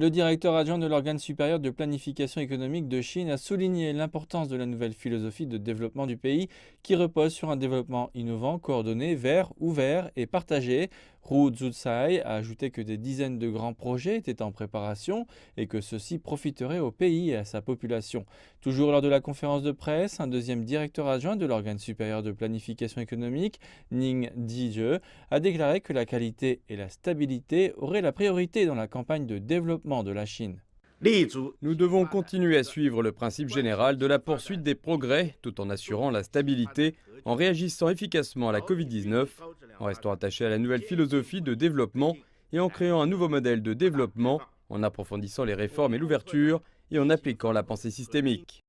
Le directeur adjoint de l'organe supérieur de planification économique de Chine a souligné l'importance de la nouvelle philosophie de développement du pays qui repose sur un développement innovant, coordonné, vert, ouvert et partagé, Hu tsai a ajouté que des dizaines de grands projets étaient en préparation et que ceux-ci profiteraient au pays et à sa population. Toujours lors de la conférence de presse, un deuxième directeur adjoint de l'organe supérieur de planification économique, Ning Dijie, a déclaré que la qualité et la stabilité auraient la priorité dans la campagne de développement de la Chine. Nous devons continuer à suivre le principe général de la poursuite des progrès tout en assurant la stabilité, en réagissant efficacement à la Covid-19, en restant attaché à la nouvelle philosophie de développement et en créant un nouveau modèle de développement, en approfondissant les réformes et l'ouverture et en appliquant la pensée systémique.